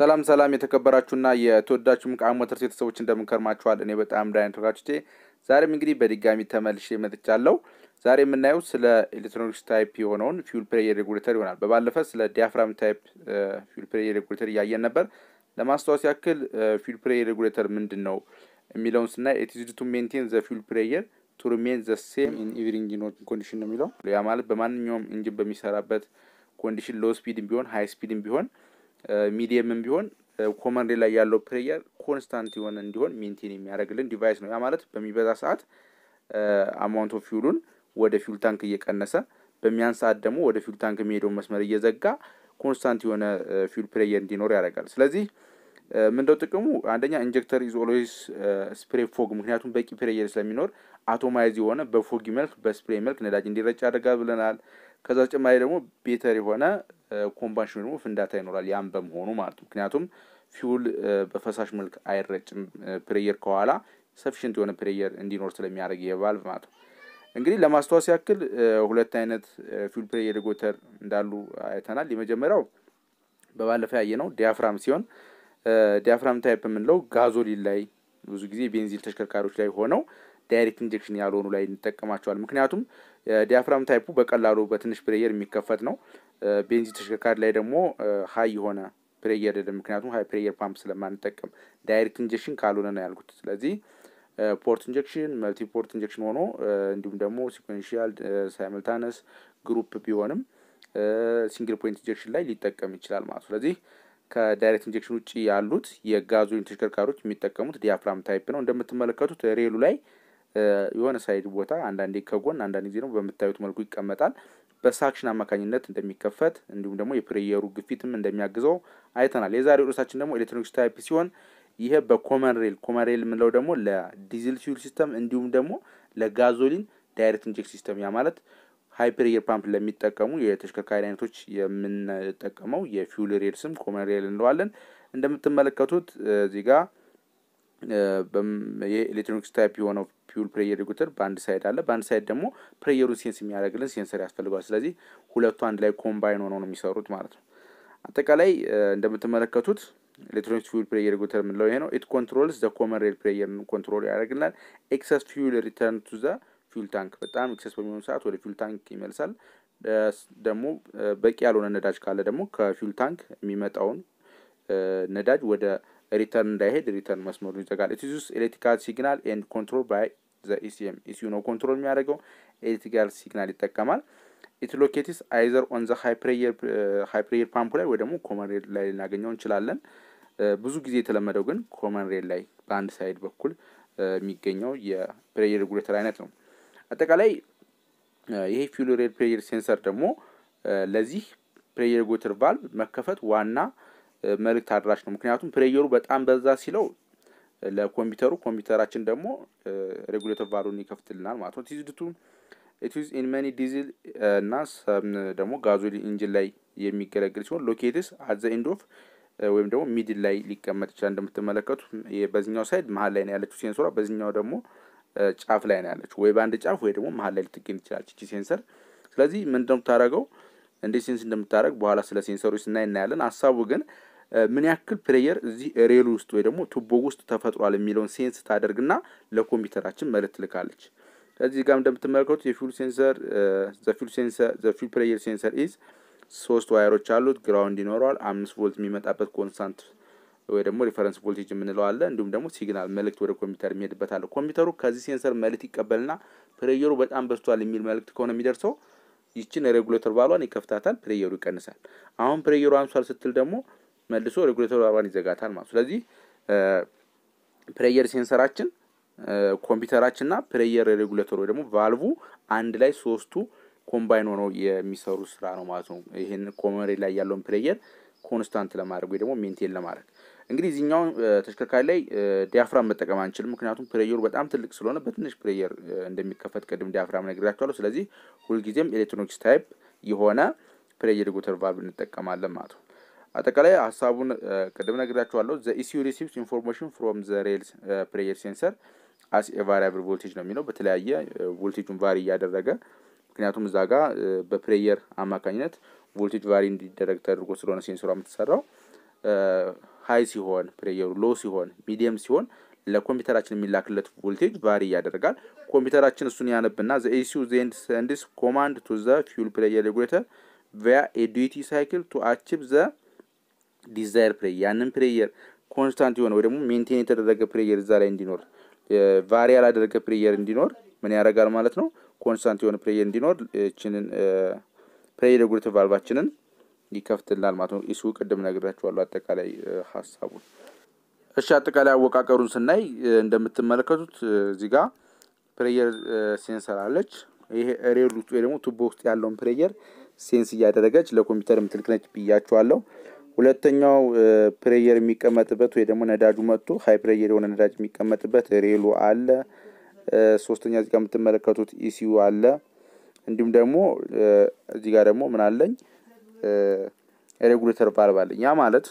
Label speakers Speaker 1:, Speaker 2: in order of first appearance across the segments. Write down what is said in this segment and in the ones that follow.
Speaker 1: ሰላም ሰላም የተከበራችሁና የተወዳችሁ ምቃ ሞተርስ ቤተሰቦች እንደምንከርማችኋል። እኔ በጣም ዳይነ ወጋችቴ ዛሬም እንግዲህ በድጋሚ ተመልሼ መጥቻለሁ። ዛሬ የምናየው ስለ ኤሌክትሮኒክስ ታይፕ የሆነውን ፊውል ፕሬየር ሬጉሌተር ይሆናል። በባለፈ ስለ ዲያፍራም ታይፕ ፊውል ፕሬየር ሬጉሌተር እያየን ነበር። ለማስታወስ ያክል ፊውል ፕሬየር ሬጉሌተር ምንድን ነው የሚለውን ስናይ ኢትዝ ቱ ሜንቴን ዘ ፊውል ፕሬየር ቱ ሪሜን ዘ ሴም ኢን ኢቭሪ ኢንጂን ኮንዲሽን ነው የሚለው ያ ማለት በማንኛውም ኢንጂን በሚሰራበት ኮንዲሽን ሎ ስፒድም ቢሆን ሀይ ስፒድም ቢሆን ሚዲየምም ቢሆን ኮመንድ ላይ ያለው ፕሬየር ኮንስታንት የሆነ እንዲሆን ሜንቴን የሚያደርግልን ዲቫይስ ነው። ያ ማለት በሚበዛ ሰዓት አማውንት ኦፍ ፊውሉን ወደ ፊውል ታንክ እየቀነሰ በሚያን ሰዓት ደግሞ ወደ ፊውል ታንክ የሚሄደውን መስመር እየዘጋ ኮንስታንት የሆነ ፊውል ፕሬየር እንዲኖር ያደርጋል። ስለዚህ ምንደው ጥቅሙ አንደኛ ኢንጀክተር ኢዝ ኦልዌይስ ስፕሬ ፎግ፣ ምክንያቱም በቂ ፕሬየር ስለሚኖር አቶማይዝ የሆነ በፎጊ መልክ በስፕሬ መልክ ነዳጅ እንዲረጭ ያደርጋል ብለናል። ከዛ ተጨማሪ ደግሞ ቤተር የሆነ ኮምባሽን ወይ ደግሞ ፍንዳታ ይኖራል። ያም በመሆኑ ማለት ነው። ምክንያቱም ፊውል በፈሳሽ መልክ አይረጭም። ፕሬየር ከኋላ ሰፊሽንት የሆነ ፕሬየር እንዲኖር ስለሚያደርግ ይሄ ማለት ነው። እንግዲህ ለማስታወስ ያክል ሁለት አይነት ፊውል ፕሬየር ሪጎተር እንዳሉ አይተናል። የመጀመሪያው በባለፈ ያየ ነው ዲያፍራም ሲሆን ዲያፍራም ታይፕ የምንለው ጋዞሊን ላይ ብዙ ጊዜ ቤንዚል ተሽከርካሪዎች ላይ ሆነው ዳይሬክት ኢንጀክሽን ያልሆኑ ላይ እንጠቀማቸዋል። ምክንያቱም ዲያፍራም ታይፑ በቀላሉ በትንሽ ፕሬየር የሚከፈት ነው። ቤንዚ ተሽከርካሪ ላይ ደግሞ ሀይ የሆነ ፕሬየር ምክንያቱም ሀይ ፕሬየር ፓምፕ ስለማንጠቀም ዳይሬክት ኢንጀክሽን ካልሆነ ነው ያልኩት። ስለዚህ ፖርት ኢንጀክሽን፣ መልቲ ፖርት ኢንጀክሽን ሆኖ እንዲሁም ደግሞ ሲኮንሺያል፣ ሳይመልታነስ ግሩፕ ቢሆንም ሲንግል ፖይንት ኢንጀክሽን ላይ ሊጠቀም ይችላል ማለት ነው። ስለዚህ ከዳይሬክት ኢንጀክሽን ውጭ ያሉት የጋዞ ተሽከርካሪዎች የሚጠቀሙት ዲያፍራም ታይፕ ነው። እንደምትመለከቱት ሬሉ ላይ የሆነ ሳይድ ቦታ አንዳንዴ ከጎን አንዳንድ ጊዜ ደግሞ በምታዩት መልኩ ይቀመጣል። በሳክሽን አማካኝነት እንደሚከፈት እንዲሁም ደግሞ የፕሬየሩ ግፊትም እንደሚያግዘው አይተናል። የዛሬው ርዕሳችን ደግሞ ኤሌክትሮኒክስ ታይፕ ሲሆን ይሄ በኮመን ሬል ኮመን ሬል የምንለው ደግሞ ለዲዝል ፊውል ሲስተም እንዲሁም ደግሞ ለጋዞሊን ዳይሬክት ኢንጀክት ሲስተም ያ ማለት ሃይ ፓምፕ ለሚጠቀሙ የተሽከርካሪ አይነቶች የምንጠቀመው የፊውል ሬል ስም ኮመን ሬል እንለዋለን። እንደምትመለከቱት እዚህ ጋር የኤሌክትሮኒክስ ታይፕ የሆነው ፒውል ፕሬየር ቁጥር በአንድ ሳይድ አለ፣ በአንድ ሳይድ ደግሞ ፕሬየሩን ሴንስ የሚያደርግልን ሴንሰር ያስፈልገዋል። ስለዚህ ሁለቱ አንድ ላይ ኮምባይን ሆነው ነው የሚሰሩት ማለት ነው። አጠቃላይ እንደምትመለከቱት ኤሌክትሮኒክስ ፊውል ፕሬየር ቁጥር የምንለው ይሄ ነው። ኢት ኮንትሮልስ ዘ ኮመን ሬል ፕሬየር ኮንትሮል ያደርግልናል። ኤክሰስ ፊውል ሪተርን ቱ ዘ ፊውል ታንክ በጣም ኤክሰስ በሚሆኑ ሰዓት ወደ ፊውል ታንክ ይመልሳል። ደግሞ በቂ ያልሆነ ነዳጅ ካለ ደግሞ ከፊውል ታንክ የሚመጣውን ነዳጅ ወደ ሪተርን እንዳይሄድ ሪተርን መስመሩ ይዘጋል። ኢት ዩዝ ኤሌክትሪካል ሲግናል ኤንድ ኮንትሮል ባይ ዘ ኢሲኤም ኢሲዩ ነው ኮንትሮል የሚያደርገው ኤሌክትሪካል ሲግናል ይጠቀማል። ኢት ሎኬትስ አይዘር ኦን ዘ ሃይ ፕሬየር ፓምፕ ላይ ወይ ደግሞ ኮመን ሬል ላይ ልናገኘው እንችላለን። uh, ብዙ ጊዜ የተለመደው ግን ኮመን ሬል ላይ በአንድ ሳይድ በኩል uh, የሚገኘው የፕሬየር ሬጉሌተር አይነት ነው። አጠቃላይ uh, ይሄ ፊውል ሬል ፕሬየር ሴንሰር ደግሞ ለዚህ ፕሬየር ሬጉሌተር ቫልቭ መከፈት ዋና መልእክት አድራሽ ነው። ምክንያቱም ፕሬየሩ በጣም በዛ ሲለው ለኮምፒውተሩ ኮምፒውተራችን ደግሞ ሬጉሌተር ቫሉን ይከፍትልናል ማለት ነው። ቲዝድቱ ኢትዝ ኢን መኒ ዲዝል እና ደግሞ ጋዞል ኢንጂን ላይ የሚገለግል ሲሆን ሎኬትስ አዘ ኢንድ ኦፍ ወይም ደግሞ ሚድል ላይ ሊቀመጥ ይችላል። እንደምትመለከቱት በዚኛው ሳይድ መሀል ላይ ነው ያለችው ሴንሰሯ በዚኛው ደግሞ ጫፍ ላይ ነው ያለችው። ወይ በአንድ ጫፍ ወይ ደግሞ መሀል ላይ ልትገኝ ይችላል ቺቺ ሴንሰር። ስለዚህ ምንድነው የምታደርገው እንዴት ሴንስ እንደምታደርግ በኋላ ስለ ሴንሰሩ ስናይ እናያለን። ሀሳቡ ግን ምን ያክል ፕሌየር እዚህ ሬሉ ውስጥ ወይ ደግሞ ቱቦ ውስጥ ተፈጥሯል የሚለውን ሴንስ ታደርግና ለኮምፒውተራችን መልእክት ልካለች። ከዚህ ጋር እንደምትመለከቱት የፊል ሴንሰር ዘፊል ሴንሰር ዘፊል ፕሌየር ሴንሰር ኢዝ ሶስት ዋየሮች አሉት። ግራውንድ ይኖረዋል። አምስት ቮልት የሚመጣበት ኮንስታንት ወይ ደግሞ ሪፈረንስ ቮልቴጅ የምንለው አለ። እንዲሁም ደግሞ ሲግናል መልእክት ወደ ኮምፒውተር የሚሄድበት አለ። ኮምፒውተሩ ከዚህ ሴንሰር መልእክት ይቀበልና ፕሌየሩ በጣም በዝቷል የሚል መልእክት ከሆነ የሚደርሰው ይችን ሬጉሌተር ባሏን ይከፍታታል። ፕሌየሩ ይቀንሳል። አሁን ፕሌየሩ አንሷል ስትል ደግሞ መልሶ ሬጉሌተሩ አባን ይዘጋታል ማለት ስለዚህ ፕሬየር ሴንሰራችን ኮምፒውተራችንና ፕሬየር ሬጉሌተር ወይ ደግሞ ቫልቡ አንድ ላይ ሶስቱ ኮምባይን ሆነው የሚሰሩ ስራ ነው ማለት ነው። ይህን ኮመሬ ላይ ያለውን ፕሬየር ኮንስታንት ለማድረግ ወይ ደግሞ ሜንቴን ለማድረግ እንግዲህ እዚህኛው ተሽከርካሪ ላይ ዲያፍራም መጠቀም አንችልም። ምክንያቱም ፕሬየሩ በጣም ትልቅ ስለሆነ በትንሽ ፕሬየር እንደሚከፈት ቅድም ዲያፍራም ነግራቸዋለሁ። ስለዚህ ሁልጊዜም ኤሌክትሮኒክስ ታይፕ የሆነ ፕሬየር ጉተር ቫልቭ እንጠቀማለን ማለት ነው። አጠቃላይ ሀሳቡን ቅድም ነግራችኋለሁ። ዘ ኢሲዩ ሪሲቭስ ኢንፎርሜሽን ፍሮም ዘ ሬል ፕሬየር ሴንሰር አስ የቫሪያብል ቮልቴጅ ነው የሚለው በተለያየ ቮልቴጁን ቫሪ እያደረገ ምክንያቱም እዛ ጋ በፕሬየር አማካኝነት ቮልቴጅ ቫሪ እንዲደረግ ተደርጎ ስለሆነ ሴንሰሯ የምትሰራው ሀይ ሲሆን ፕሬየሩ ሎ ሲሆን ሚዲየም ሲሆን ለኮምፒውተራችን የሚላክለት ቮልቴጅ ቫሪ ያደርጋል። ኮምፒውተራችን እሱን ያነብና ዘ ኤሲዩ ዜንድ ሰንድስ ኮማንድ ቱ ዘ ፊውል ፕሬየር ሬጉሌተር ቪያ ኤ ዲዩቲ ሳይክል ቱ አቺቭ ዘ ዲዛየር ፕሬየር ያንን ፕሬየር ኮንስታንት የሆነ ወይ ደግሞ ሜንቴን የተደረገ ፕሬየር እዛ ላይ እንዲኖር ቫሪ ያላደረገ ፕሬየር እንዲኖር ምን ያደርጋል ማለት ነው። ኮንስታንት የሆነ ፕሬየር እንዲኖር እችንን ፕሬየር ጉርት ቫልቫችንን ይከፍትልናል ማለት ነው። ኢሱ ቅድም ነግራችኋለሁ አጠቃላይ ሀሳቡን። እሺ አጠቃላይ አወቃቀሩን ስናይ እንደምትመለከቱት እዚህ ጋ ፕሬየር ሴንሰር አለች። ይሄ ሬል ውስጥ ወይ ደግሞ ቱቦ ውስጥ ያለውን ፕሬየር ሴንስ እያደረገች ለኮምፒውተር የምትልክ ነች ብያችኋለሁ። ሁለተኛው ፕሬየር የሚቀመጥበት ወይ ደግሞ ነዳጁ መጥቶ ሀይ ፕሬየር የሆነ ነዳጅ የሚቀመጥበት ሬሉ አለ። ሶስተኛ እዚጋ የምትመለከቱት ኢሲዩ አለ። እንዲሁም ደግሞ እዚህ ጋር ደግሞ ምን አለኝ ሬጉሌተር ቫልቭ አለኝ። ያ ማለት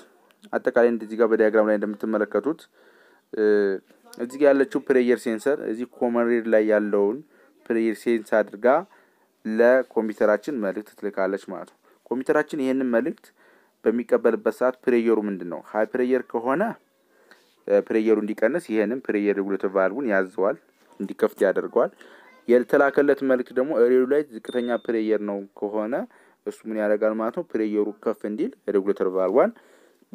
Speaker 1: አጠቃላይ እንደዚህ ጋር በዲያግራም ላይ እንደምትመለከቱት እዚህ ጋር ያለችው ፕሬየር ሴንሰር እዚህ ኮመን ሬድ ላይ ያለውን ፕሬየር ሴንስ አድርጋ ለኮምፒውተራችን መልእክት ትልካለች ማለት ነው። ኮምፒውተራችን ይህንን መልእክት በሚቀበልበት ሰዓት ፕሬየሩ ምንድን ነው? ሀይ ፕሬየር ከሆነ ፕሬየሩ እንዲቀንስ ይሄንም ፕሬየር ሬጉሌተር ቫልቡን ያዘዋል፣ እንዲከፍት ያደርገዋል። የተላከለት መልእክት ደግሞ ሬሉ ላይ ዝቅተኛ ፕሬየር ነው ከሆነ እሱ ምን ያደርጋል ማለት ነው? ፕሬየሩ ከፍ እንዲል ሬጉሌተር ቫልቧን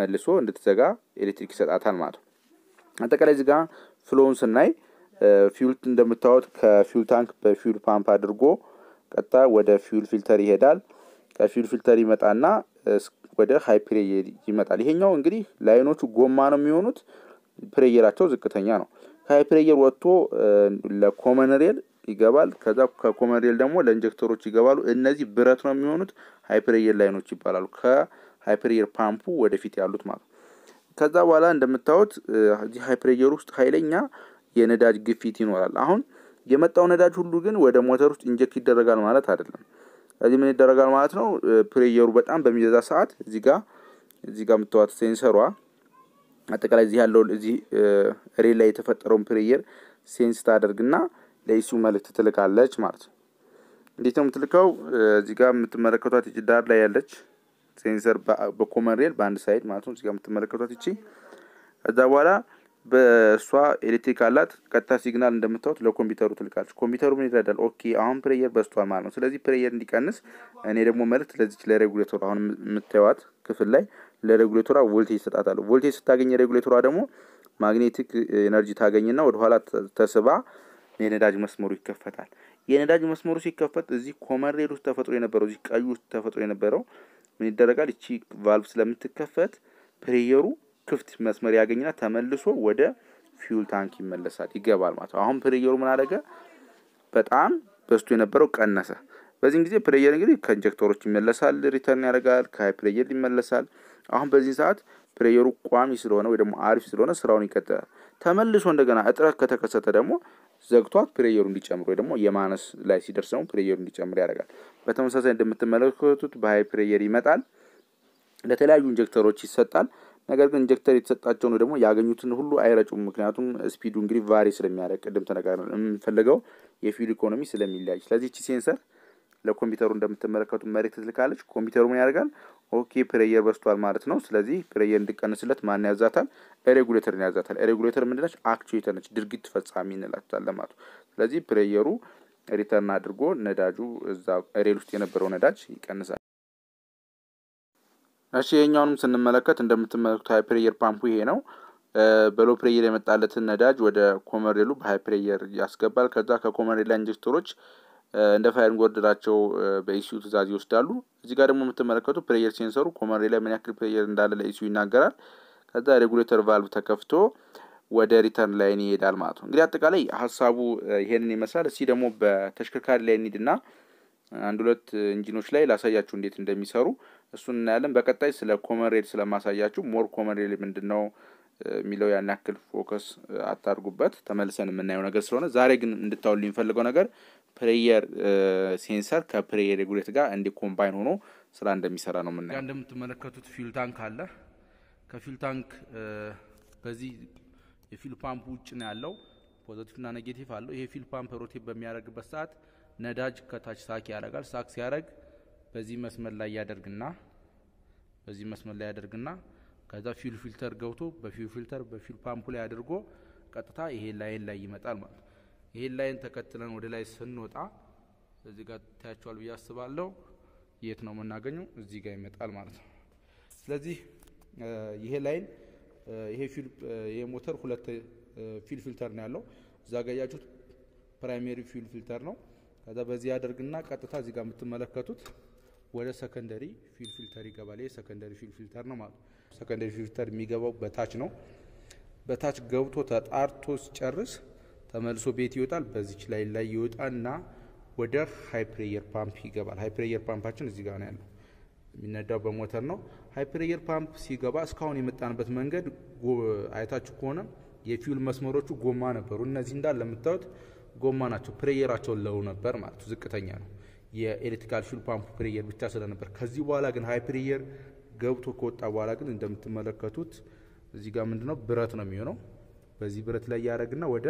Speaker 1: መልሶ እንድትዘጋ ኤሌክትሪክ ይሰጣታል ማለት ነው። አጠቃላይ እዚጋ ፍሎውን ስናይ ፊውል እንደምታወት ከፊውል ታንክ በፊውል ፓምፕ አድርጎ ቀጥታ ወደ ፊውል ፊልተር ይሄዳል። ከፊውል ፊልተር ይመጣና ወደ ሀይ ፕሬየር ይመጣል። ይሄኛው እንግዲህ ላይኖቹ ጎማ ነው የሚሆኑት፣ ፕሬየራቸው ዝቅተኛ ነው። ከሀይ ፕሬየር ወጥቶ ለኮመን ሬል ይገባል። ከዛ ከኮመን ሬል ደግሞ ለኢንጀክተሮች ይገባሉ። እነዚህ ብረት ነው የሚሆኑት፣ ሀይ ፕሬየር ላይኖች ይባላሉ። ከሀይ ፕሬየር ፓምፑ ወደፊት ያሉት ማለት ነው። ከዛ በኋላ እንደምታዩት እዚህ ሀይ ፕሬየር ውስጥ ኃይለኛ የነዳጅ ግፊት ይኖራል። አሁን የመጣው ነዳጅ ሁሉ ግን ወደ ሞተር ውስጥ ኢንጀክት ይደረጋል ማለት አይደለም። ስለዚህ ምን ይደረጋል ማለት ነው ፕሬየሩ በጣም በሚበዛ ሰዓት እዚህ ጋ እዚህ ጋ የምታዋት ሴንሰሯ አጠቃላይ እዚህ ያለውን እዚህ ሬል ላይ የተፈጠረውን ፕሬየር ሴንስ ታደርግና ለኢሱ መልእክት ትልካለች ማለት ነው። እንዴት ነው የምትልከው? እዚህ ጋር የምትመለከቷት እቺ ዳር ላይ ያለች ሴንሰር በኮመን ሬል በአንድ ሳይድ ማለት ነው። እዚህ ጋር የምትመለከቷት እቺ ከዛ በኋላ በእሷ ኤሌክትሪክ አላት። ቀጥታ ሲግናል እንደምታዩት ለኮምፒውተሩ ትልካለች። ኮምፒውተሩ ምን ይረዳል? ኦኬ አሁን ፕሬየር በስቷል ማለት ነው። ስለዚህ ፕሬየር እንዲቀንስ እኔ ደግሞ መልእክት ለዚች ለሬጉሌተሩ አሁን የምታዩት ክፍል ላይ ለሬጉሌተሯ ቮልቴጅ ይሰጣታል። ቮልቴጅ ስታገኝ ሬጉሌተሯ ደግሞ ማግኔቲክ ኤነርጂ ታገኝና ወደኋላ ተስባ የነዳጅ መስመሩ ይከፈታል። የነዳጅ መስመሩ ሲከፈት እዚህ ኮመሬድ ውስጥ ተፈጥሮ የነበረው እዚህ ቀዩ ውስጥ ተፈጥሮ የነበረው ምን ይደረጋል? እቺ ቫልቭ ስለምትከፈት ፕሬየሩ ክፍት መስመር ያገኝና ተመልሶ ወደ ፊውል ታንክ ይመለሳል ይገባል ማለት ነው። አሁን ፕሬየሩ ምን አደረገ? በጣም በስቱ የነበረው ቀነሰ። በዚህን ጊዜ ፕሬየር እንግዲህ ከኢንጀክተሮች ይመለሳል፣ ሪተርን ያደርጋል፣ ፕሬየር ይመለሳል። አሁን በዚህ ሰዓት ፕሬየሩ ቋሚ ስለሆነ ወይ ደግሞ አሪፍ ስለሆነ ስራውን ይቀጥላል። ተመልሶ እንደገና እጥረት ከተከሰተ ደግሞ ዘግቷት ፕሬየሩ እንዲጨምር ወይ ደግሞ የማነስ ላይ ሲደርስ ደግሞ ፕሬየሩ እንዲጨምር ያደርጋል። በተመሳሳይ እንደምትመለከቱት በሀይ ፕሬየር ይመጣል፣ ለተለያዩ ኢንጀክተሮች ይሰጣል። ነገር ግን ኢንጀክተር ነው ደግሞ ያገኙትን ሁሉ አይረጩም። ምክንያቱም ስፒዱ እንግዲህ ቫሪ ስለሚያደርግ ቅድም ተነጋር የምንፈልገው የፊውል ኢኮኖሚ ስለሚለያይ። ስለዚህ እቺ ሴንሰር ለኮምፒውተሩ እንደምትመለከቱ መሬት ትልካለች። ኮምፒውተሩ ምን ያደርጋል? ኦኬ ፕሬየር በስቷል ማለት ነው። ስለዚህ ፕሬየር እንድቀንስለት ማን ያዛታል? ሬጉሌተርን ያዛታል። ሬጉሌተር ምንድነች? አክቹዌተር ነች። ድርጊት ፈጻሚ እንላታለን ማለት ነው። ስለዚህ ፕሬየሩ ሪተርን አድርጎ ነዳጁ እዛ ሬል ውስጥ የነበረው ነዳጅ ይቀንሳል። እሺ ይሄኛውንም ስንመለከት እንደምትመለከቱ ሃይፕሬየር ፓምፑ ይሄ ነው። በሎ ፕሬየር የመጣለትን ነዳጅ ወደ ኮመሬሉ በሃይፕሬየር ያስገባል። ከዛ ከኮመሬላ ኢንጀክተሮች እንደ ፋይሪንግ ወርደራቸው በኢሲዩ ትእዛዝ ይወስዳሉ። እዚህ ጋር ደግሞ የምትመለከቱ ፕሬየር ሴንሰሩ ኮመሬላ ምን ያክል ፕሬየር እንዳለ ለኢሲዩ ይናገራል። ከዛ ሬጉሌተር ቫልቭ ተከፍቶ ወደ ሪተርን ላይን ይሄዳል ማለት ነው። እንግዲህ አጠቃላይ ሀሳቡ ይሄንን ይመስላል። እስኪ ደግሞ በተሽከርካሪ ላይ እንሂድና አንድ ሁለት እንጂኖች ላይ ላሳያችሁ እንዴት እንደሚሰሩ እሱን እናያለን። በቀጣይ ስለ ኮመንሬል ስለማሳያችሁ ሞር ኮመንሬል ምንድን ነው የሚለው ያን ያክል ፎከስ አታርጉበት። ተመልሰን የምናየው ነገር ስለሆነ ዛሬ ግን እንድታውሉ የሚፈልገው ነገር ፕሬየር ሴንሰር ከፕሬየር ሬጉሌት ጋር እንዲ ኮምባይን ሆኖ ስራ እንደሚሰራ ነው የምናየው። እንደምትመለከቱት ፊል ታንክ አለ። ከፊል ታንክ በዚህ የፊል ፓምፕ ውጭ ነው ያለው። ፖዘቲቭና ኔጌቲቭ አለው። ይሄ ፊል ፓምፕ ሮቴት በሚያደርግበት ሰዓት ነዳጅ ከታች ሳክ ያደርጋል። ሳክ ሲያደርግ በዚህ መስመር ላይ ያደርግና በዚህ መስመር ላይ ያደርግና ከዛ ፊል ፊልተር ገብቶ በፊል ፊልተር በፊል ፓምፕ ላይ አድርጎ ቀጥታ ይሄ ላይን ላይ ይመጣል ማለት ነው። ይሄን ላይን ተከትለን ወደ ላይ ስንወጣ እዚህ ጋር ታያቸዋል ብዬ አስባለሁ። የት ነው የምናገኘው? እዚህ ጋር ይመጣል ማለት ነው። ስለዚህ ይሄ ላይን ይሄ ፊል ይሄ ሞተር ሁለት ፊል ፊልተር ነው ያለው። እዛ ጋር ያያችሁት ፕራይሜሪ ፊል ፊልተር ነው። ከዛ በዚህ ያደርግና ቀጥታ እዚህ ጋር የምትመለከቱት ወደ ሰከንደሪ ፊል ፊልተር ይገባል። ይሄ ሰከንደሪ ፊል ፊልተር ነው ማለት ነው። ሰከንደሪ ፊልተር የሚገባው በታች ነው። በታች ገብቶ ተጣርቶ ሲጨርስ ተመልሶ ቤት ይወጣል። በዚች ላይ ላይ ይወጣና ወደ ሃይ ፕሬየር ፓምፕ ይገባል። ሃይ ፕሬየር ፓምፓችን እዚህ ጋር ነው ያለው፣ የሚነዳው በሞተር ነው። ሃይ ፕሬየር ፓምፕ ሲገባ እስካሁን የመጣንበት መንገድ አይታችሁ ከሆነ የፊውል መስመሮቹ ጎማ ነበሩ። እነዚህ እንዳለ የምታዩት ጎማ ናቸው። ፕሬየራቸው ለው ነበር ማለት ዝቅተኛ ነው። የኤሌክትሪካል ሹል ፓምፕ ፕሬየር ብቻ ስለነበር ከዚህ በኋላ ግን ሀይ ፕሬየር ገብቶ ከወጣ በኋላ ግን እንደምትመለከቱት እዚህ ጋር ምንድነው ብረት ነው የሚሆነው። በዚህ ብረት ላይ ያደረግና ወደ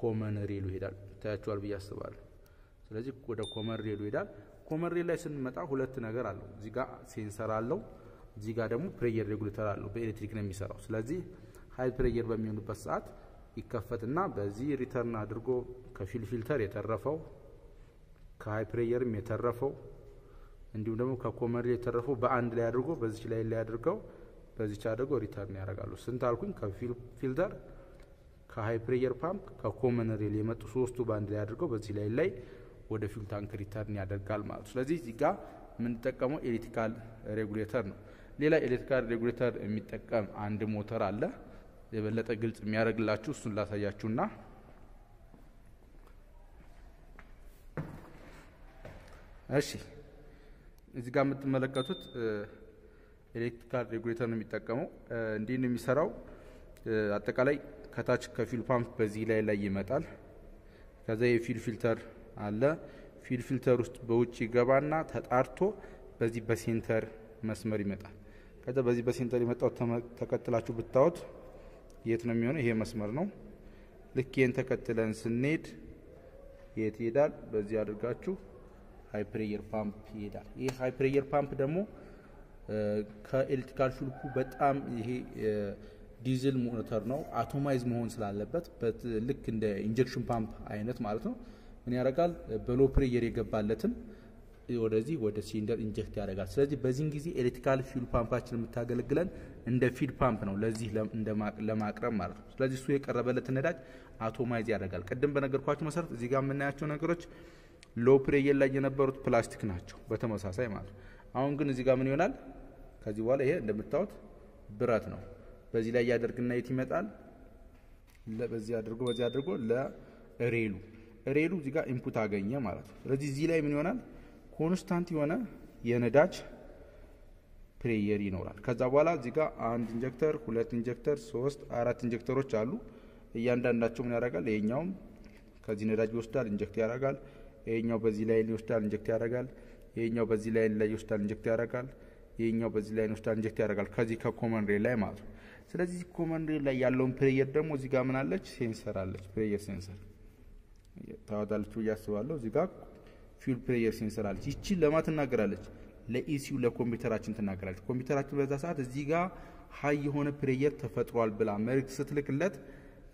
Speaker 1: ኮመን ሬሉ ይሄዳል። ታያቸዋል ብዬ አስባለሁ። ስለዚህ ወደ ኮመን ሬሉ ይሄዳል። ኮመን ሬል ላይ ስንመጣ ሁለት ነገር አለው። እዚህ ጋር ሴንሰር አለው፣ እዚህ ጋር ደግሞ ፕሬየር ሬጉሌተር አለው። በኤሌክትሪክ ነው የሚሰራው። ስለዚህ ሀይ ፕሬየር በሚሆንበት ሰዓት ይከፈትና በዚህ ሪተርን አድርጎ ከፊል ፊልተር የተረፈው ከሀይ ፕሬየርም የተረፈው እንዲሁም ደግሞ ከኮመሪ የተረፈው በአንድ ላይ አድርጎ በዚች ላይ ላይ አድርገው በዚች አድርጎ ሪተርን ያደርጋሉ። ስንት አልኩኝ? ከፊልተር ከሀይ ፕሬየር ፓምፕ ከኮመን ሬል የመጡ ሶስቱ በአንድ ላይ አድርገው በዚህ ላይ ላይ ወደ ፊል ታንክ ሪተርን ያደርጋል ማለት ነው። ስለዚህ እዚህ ጋር የምንጠቀመው ኤሌክትሪካል ሬጉሌተር ነው። ሌላ ኤሌክትሪካል ሬጉሌተር የሚጠቀም አንድ ሞተር አለ። የበለጠ ግልጽ የሚያደርግላችሁ እሱን ላሳያችሁና እሺ እዚህ ጋር የምትመለከቱት ኤሌክትሪካል ሬጉሌተር ነው የሚጠቀመው። እንዲህ ነው የሚሰራው። አጠቃላይ ከታች ከፊል ፓምፕ በዚህ ላይ ላይ ይመጣል። ከዛ የፊል ፊልተር አለ። ፊል ፊልተር ውስጥ በውጭ ይገባና ተጣርቶ በዚህ በሴንተር መስመር ይመጣል። ከዛ በዚህ በሴንተር የመጣው ተከትላችሁ ብታወት የት ነው የሚሆነው? ይሄ መስመር ነው። ልክ ይህን ተከትለን ስንሄድ የት ይሄዳል? በዚህ አድርጋችሁ ሃይ ፕሬየር ፓምፕ ይሄዳል። ይህ ሃይ ፕሬየር ፓምፕ ደግሞ ከኤሌክትሪካል ሹልኩ በጣም ይሄ ዲዝል ሞተር ነው። አቶማይዝ መሆን ስላለበት ልክ እንደ ኢንጀክሽን ፓምፕ አይነት ማለት ነው። ምን ያደርጋል? በሎ ፕሬየር የገባለትን ወደዚህ ወደ ሲሊንደር ኢንጀክት ያደርጋል። ስለዚህ በዚህን ጊዜ ኤሌክትሪካል ፊል ፓምፓችን የምታገለግለን እንደ ፊድ ፓምፕ ነው፣ ለዚህ ለማቅረብ ማለት ነው። ስለዚህ እሱ የቀረበለትን ነዳጅ አቶማይዝ ያደርጋል። ቅድም በነገርኳቸው መሰረት እዚህ ጋር የምናያቸው ነገሮች ሎ ፕሬየር ላይ የነበሩት ፕላስቲክ ናቸው በተመሳሳይ ማለት ነው። አሁን ግን እዚህ ጋር ምን ይሆናል? ከዚህ በኋላ ይሄ እንደምታዩት ብረት ነው። በዚህ ላይ ያደርግና የት ይመጣል? በዚህ አድርጎ በዚህ አድርጎ ለሬሉ ሬሉ እዚህ ጋር ኢንፑት አገኘ ማለት ነው። ስለዚህ እዚህ ላይ ምን ይሆናል? ኮንስታንት የሆነ የነዳጅ ፕሬየር ይኖራል። ከዛ በኋላ እዚህ ጋር አንድ ኢንጀክተር፣ ሁለት ኢንጀክተር፣ ሶስት አራት ኢንጀክተሮች አሉ። እያንዳንዳቸው ምን ያደርጋል? ይሄኛውም ከዚህ ነዳጅ ይወስዳል፣ ኢንጀክት ያደርጋል። ይሄኛው በዚህ ላይን ይወስዳል ኢንጀክት ያደርጋል። ይሄኛው በዚህ ላይን ላይ ይወስዳል ኢንጀክት ያደርጋል። ይሄኛው በዚህ ላይን ይወስዳል ኢንጀክት ያደርጋል። ከዚህ ከኮመን ሬል ላይ ማለት ነው። ስለዚህ ኮመን ሬል ላይ ያለውን ፕሬየር ደግሞ እዚህ ጋር ምን አለች ሴንሰር አለች። ፕሬየር ሴንሰር ታወጣለች ብዬ አስባለሁ። እዚህ ጋር ፊውል ፕሬየር ሴንሰር አለች። ይቺ ለማ ትናገራለች? ለኢሲዩ ለኮምፒውተራችን ትናገራለች። ኮምፒውተራችን በዛ ሰዓት እዚህ ጋር ሀይ የሆነ ፕሬየር ተፈጥሯል ብላ መልእክት ስትልክለት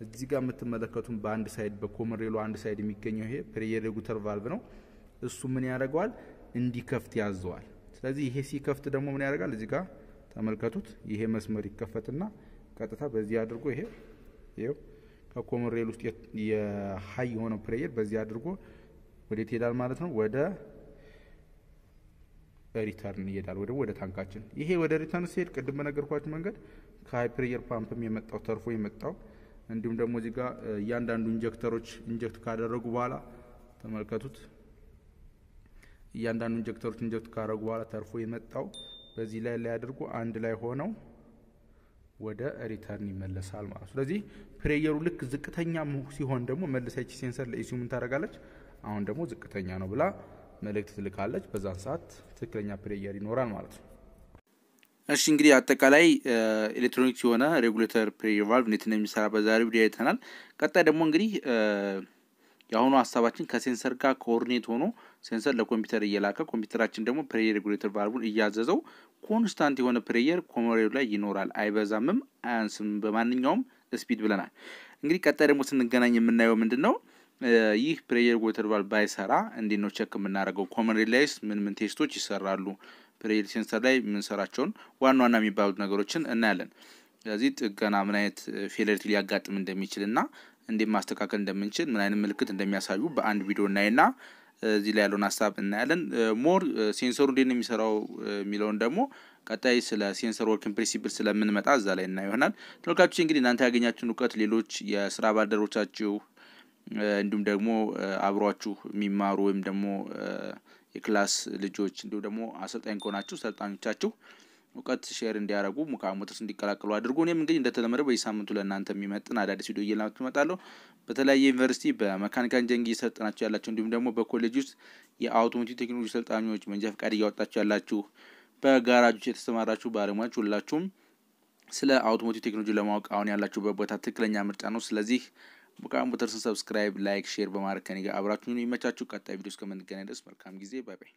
Speaker 1: እዚህ ጋር የምትመለከቱን በአንድ ሳይድ በኮመን አንድ ሳይድ የሚገኘው ይሄ ፕሬየር ሬጉተር ቫልቭ ነው። እሱ ምን ያደርገዋል? እንዲከፍት ያዘዋል። ስለዚህ ይሄ ሲከፍት ደግሞ ምን ያደርጋል? እዚህ ጋር ተመልከቱት። ይሄ መስመር ይከፈትና ቀጥታ በዚህ አድርጎ ይሄ ይኸው ከኮመሬል ውስጥ የሀይ የሆነው ፕሬየር በዚህ አድርጎ ወዴት ይሄዳል ማለት ነው? ወደ ሪተርን ይሄዳል፣ ወደ ወደ ታንካችን። ይሄ ወደ ሪተርን ሲሄድ ቅድም በነገርኳችሁ መንገድ ከሀይ ፕሬየር ፓምፕም የመጣው ተርፎ የመጣው እንዲሁም ደግሞ እዚህ ጋር እያንዳንዱ ኢንጀክተሮች ኢንጀክት ካደረጉ በኋላ ተመልከቱት። እያንዳንዱ ኢንጀክተሮች ኢንጀክት ካደረጉ በኋላ ተርፎ የመጣው በዚህ ላይ ላይ አድርጎ አንድ ላይ ሆነው ወደ ሪተርን ይመለሳል ማለት ስለዚህ ፕሬየሩ ልክ ዝቅተኛ ሲሆን ደግሞ መልሳች ሴንሰር ለኢሲዩ ምን ታደርጋለች? አሁን ደግሞ ዝቅተኛ ነው ብላ መልእክት ትልካለች። በዛን ሰዓት ትክክለኛ ፕሬየር ይኖራል ማለት ነው። እሺ እንግዲህ አጠቃላይ ኤሌክትሮኒክስ የሆነ ሬጉሌተር ፕሬር ቫልቭ እንዴት የሚሰራ በዛሬው ቪዲዮ አይተናል። ቀጣይ ደግሞ እንግዲህ የአሁኑ ሀሳባችን ከሴንሰር ጋር ኮኦርዲኔት ሆኖ ሴንሰር ለኮምፒውተር እየላከ ኮምፒውተራችን ደግሞ ፕሬየር ሬጉሌተር ቫልቡን እያዘዘው ኮንስታንት የሆነ ፕሬየር ኮሞሬው ላይ ይኖራል። አይበዛምም፣ አያንስም በማንኛውም ስፒድ ብለናል። እንግዲህ ቀጣይ ደግሞ ስንገናኝ የምናየው ምንድን ነው? ይህ ፕሬየር ሬጉሌተር ቫልቭ ባይሰራ እንዴት ነው ቸክ የምናደርገው? ኮመሬ ላይስ ምን ምን ቴስቶች ይሰራሉ? ፕሬል ሴንሰር ላይ የምንሰራቸውን ዋና ዋና የሚባሉት ነገሮችን እናያለን። ስለዚህ ጥገና ምን አይነት ፌለሪቲ ሊያጋጥም እንደሚችል እና እንዴት ማስተካከል እንደምንችል ምን አይነት ምልክት እንደሚያሳዩ በአንድ ቪዲዮ እናይና እዚህ ላይ ያለውን ሀሳብ እናያለን። ሞር ሴንሰሩ እንዴት ነው የሚሰራው የሚለውን ደግሞ ቀጣይ ስለ ሴንሰር ወርኪንግ ፕሪንሲፕል ስለምንመጣ እዛ ላይ እና ይሆናል። ተመልካቾች እንግዲህ እናንተ ያገኛችሁን እውቀት ሌሎች የስራ ባልደረቦቻችሁ እንዲሁም ደግሞ አብሯችሁ የሚማሩ ወይም ደግሞ የክላስ ልጆች እንዲሁም ደግሞ አሰልጣኝ ከሆናችሁ ሰልጣኞቻችሁ እውቀት ሼር እንዲያደርጉ ሙካም እንዲቀላቀሉ አድርጉ። እኔም እንግዲህ እንደተለመደው በየሳምንቱ ለእናንተ የሚመጥን አዳዲስ ቪዲዮ እየላመት እመጣለሁ። በተለያየ ዩኒቨርሲቲ በመካኒካል ኢንጂነሪንግ እየሰለጠናችሁ ያላችሁ፣ እንዲሁም ደግሞ በኮሌጅ ውስጥ የአውቶሞቲቭ ቴክኖሎጂ ሰልጣኞች፣ መንጃ ፈቃድ እያወጣችሁ ያላችሁ፣ በጋራጆች የተሰማራችሁ ባለሙያዎች ሁላችሁም ስለ አውቶሞቲቭ ቴክኖሎጂ ለማወቅ አሁን ያላችሁበት ቦታ ትክክለኛ ምርጫ ነው። ስለዚህ በቃም ቡተርስን ሰብስክራይብ፣ ላይክ፣ ሼር በማድረግ ከኔ ጋር አብራችሁን ይመቻችሁ። ቀጣይ ቪዲዮ እስከምንገናኝ ድረስ መልካም ጊዜ። ባይ ባይ።